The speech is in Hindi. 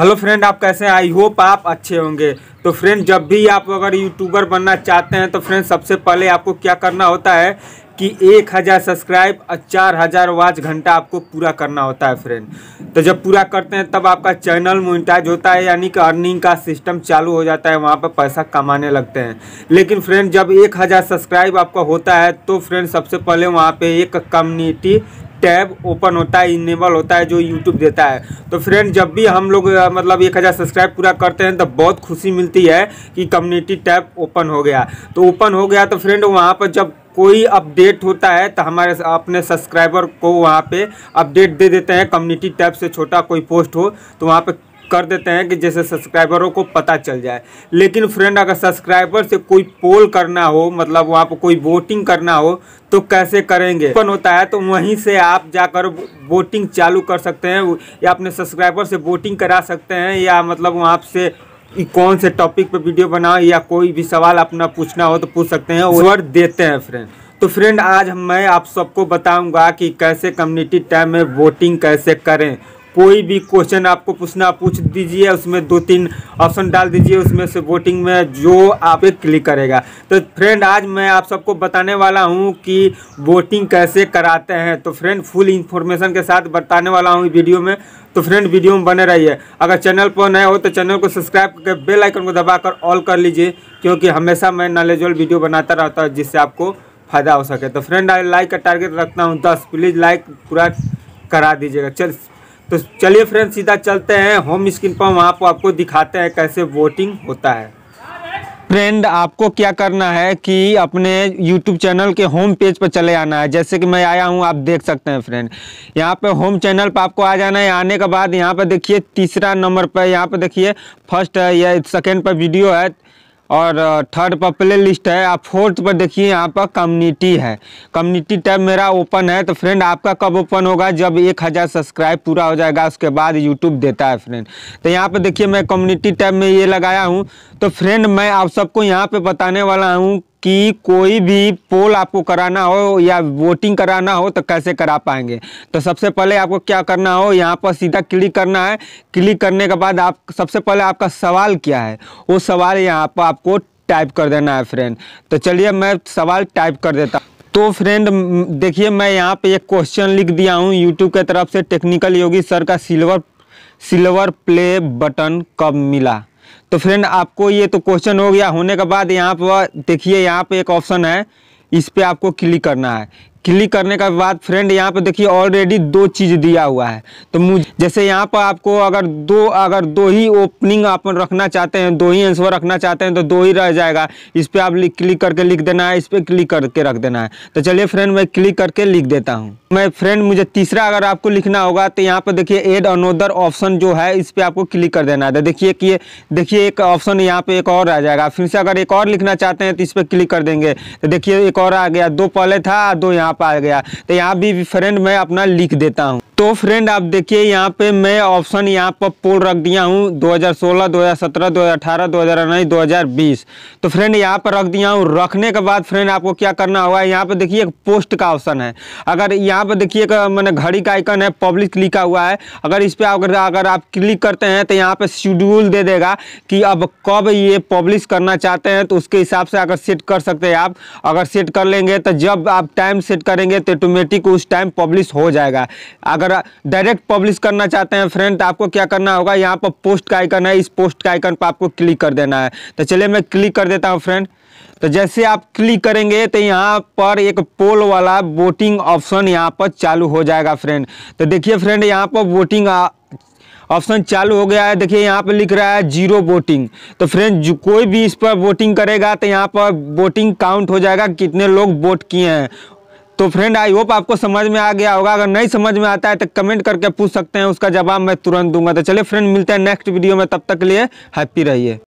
हेलो फ्रेंड आप कैसे हैं आई होप आप अच्छे होंगे तो फ्रेंड जब भी आप अगर यूट्यूबर बनना चाहते हैं तो फ्रेंड सबसे पहले आपको क्या करना होता है कि एक हज़ार सब्सक्राइब और चार हज़ार वाच घंटा आपको पूरा करना होता है फ्रेंड तो जब पूरा करते हैं तब आपका चैनल मोनिटाइज होता है यानी कि अर्निंग का सिस्टम चालू हो जाता है वहाँ पर पैसा कमाने लगते हैं लेकिन फ्रेंड जब एक हज़ार सब्सक्राइब आपका होता है तो फ्रेंड सबसे पहले वहाँ पर एक कम्युनिटी टैब ओपन होता है इनेबल होता है जो यूट्यूब देता है तो फ्रेंड जब भी हम लोग मतलब एक हज़ार सब्सक्राइब पूरा करते हैं तो बहुत खुशी मिलती है कि कम्युनिटी टैब ओपन हो गया तो ओपन हो गया तो फ्रेंड वहाँ पर जब कोई अपडेट होता है तो हमारे अपने सब्सक्राइबर को वहाँ पे अपडेट दे देते हैं कम्युनिटी टैब से छोटा कोई पोस्ट हो तो वहाँ पे कर देते हैं कि जैसे सब्सक्राइबरों को पता चल जाए लेकिन फ्रेंड अगर सब्सक्राइबर से कोई पोल करना हो मतलब वहाँ पर कोई वोटिंग करना हो तो कैसे करेंगे ओपन होता है तो वहीं से आप जाकर वोटिंग चालू कर सकते हैं या अपने सब्सक्राइबर से वोटिंग करा सकते हैं या मतलब वहाँ से कौन से टॉपिक पर वीडियो बनाओ या कोई भी सवाल अपना पूछना हो तो पूछ सकते हैं ओवर देते हैं फ्रेंड तो फ्रेंड आज मैं आप सबको बताऊंगा कि कैसे कम्युनिटी टाइम में वोटिंग कैसे करें कोई भी क्वेश्चन आपको पूछना पूछ दीजिए उसमें दो तीन ऑप्शन डाल दीजिए उसमें से वोटिंग में जो आप एक क्लिक करेगा तो फ्रेंड आज मैं आप सबको बताने वाला हूँ कि वोटिंग कैसे कराते हैं तो फ्रेंड फुल इन्फॉर्मेशन के साथ बताने वाला हूँ वीडियो में तो फ्रेंड वीडियो में बने रहिए अगर चैनल पर नए हो तो चैनल को सब्सक्राइब करके बेल आइकन को दबाकर ऑल कर लीजिए क्योंकि हमेशा मैं नॉलेजल वीडियो बनाता रहता हूँ जिससे आपको फ़ायदा हो सके तो फ्रेंड लाइक का टारगेट रखता हूँ दस प्लीज़ लाइक पूरा करा दीजिएगा चल तो चलिए फ्रेंड सीधा चलते हैं होम स्क्रीन पर वहाँ पर आपको दिखाते हैं कैसे वोटिंग होता है फ्रेंड आपको क्या करना है कि अपने यूट्यूब चैनल के होम पेज पर चले आना है जैसे कि मैं आया हूँ आप देख सकते हैं फ्रेंड यहाँ पे होम चैनल पर आपको आ जाना है आने के बाद यहाँ पर देखिए तीसरा नंबर पर यहाँ पर देखिए फर्स्ट है या सेकेंड पर वीडियो है और थर्ड पर प्ले लिस्ट है आप फोर्थ पर देखिए यहाँ पर कम्युनिटी है कम्युनिटी टैब मेरा ओपन है तो फ्रेंड आपका कब ओपन होगा जब एक हज़ार सब्सक्राइब पूरा हो जाएगा उसके बाद यूट्यूब देता है फ्रेंड तो यहाँ पर देखिए मैं कम्युनिटी टैब में ये लगाया हूँ तो फ्रेंड मैं आप सबको यहाँ पर बताने वाला हूँ कि कोई भी पोल आपको कराना हो या वोटिंग कराना हो तो कैसे करा पाएंगे तो सबसे पहले आपको क्या करना हो यहाँ पर सीधा क्लिक करना है क्लिक करने के बाद आप सबसे पहले आपका सवाल क्या है वो सवाल यहाँ पर आपको टाइप कर देना है फ्रेंड तो चलिए मैं सवाल टाइप कर देता तो फ्रेंड देखिए मैं यहाँ पे एक क्वेश्चन लिख दिया हूँ यूट्यूब के तरफ से टेक्निकल योगी सर का सिल्वर सिल्वर प्ले बटन कब मिला तो फ्रेंड आपको ये तो क्वेश्चन हो गया होने के बाद यहाँ पर देखिए यहाँ पे एक ऑप्शन है इस पर आपको क्लिक करना है क्लिक करने के बाद फ्रेंड यहाँ पे देखिए ऑलरेडी दो चीज़ दिया हुआ है तो मुझे जैसे यहाँ पर आपको अगर दो अगर दो ही ओपनिंग आप रखना चाहते हैं दो ही आंसर रखना चाहते हैं तो दो ही रह जाएगा इस पर आप क्लिक करके लिख देना है इस पर क्लिक करके रख देना है तो चलिए फ्रेंड मैं क्लिक करके लिख देता हूँ मैं फ्रेंड मुझे तीसरा अगर आपको लिखना होगा तो यहाँ पर देखिए एड अनोदर ऑप्शन जो है इस पर आपको क्लिक कर देना है तो देखिए कि देखिए एक ऑप्शन यहाँ पे एक और आ जाएगा फिर से अगर एक और लिखना चाहते हैं तो इस पर क्लिक कर देंगे तो देखिए एक और आ गया दो पहले था दो यहाँ यहाँ पर आ गया तो यहाँ भी फ्रेंड मैं अपना लिख देता हूँ तो फ्रेंड आप देखिए यहाँ पे मैं ऑप्शन यहाँ पर पोल रख दिया हूँ 2016, 2017, 2018, 2019, 2020 तो फ्रेंड यहाँ पर रख दिया हूँ रखने के बाद फ्रेंड आपको क्या करना होगा यहाँ पर देखिए एक पोस्ट का ऑप्शन है अगर यहाँ पर देखिए मैंने घड़ी का आइकन है पब्लिक लिखा हुआ है अगर इस पर अगर अगर आप क्लिक करते हैं तो यहाँ पर शेड्यूल दे देगा कि अब कब ये पब्लिश करना चाहते हैं तो उसके हिसाब से अगर सेट कर सकते हैं आप अगर सेट कर लेंगे तो जब आप टाइम सेट करेंगे तो ऑटोमेटिक उस टाइम पब्लिश हो जाएगा अगर अगर डायरेक्ट पब्लिश करना चाहते हैं फ्रेंड तो आपको क्या करना होगा यहाँ पर पोस्ट का आइकन है इस पोस्ट का आइकन पर आपको क्लिक कर देना है तो चलिए मैं क्लिक कर देता हूँ फ्रेंड तो जैसे आप क्लिक करेंगे तो यहाँ पर एक पोल वाला वोटिंग ऑप्शन यहाँ पर चालू हो जाएगा फ्रेंड तो देखिए फ्रेंड यहाँ पर वोटिंग ऑप्शन चालू हो गया है देखिए यहाँ पर लिख रहा है जीरो वोटिंग तो फ्रेंड कोई भी इस पर वोटिंग करेगा तो यहाँ पर वोटिंग काउंट हो जाएगा कितने लोग वोट किए हैं तो फ्रेंड आई होप आपको समझ में आ गया होगा अगर नहीं समझ में आता है तो कमेंट करके पूछ सकते हैं उसका जवाब मैं तुरंत दूंगा तो चलिए फ्रेंड मिलते हैं नेक्स्ट वीडियो में तब तक के लिए हैप्पी रहिए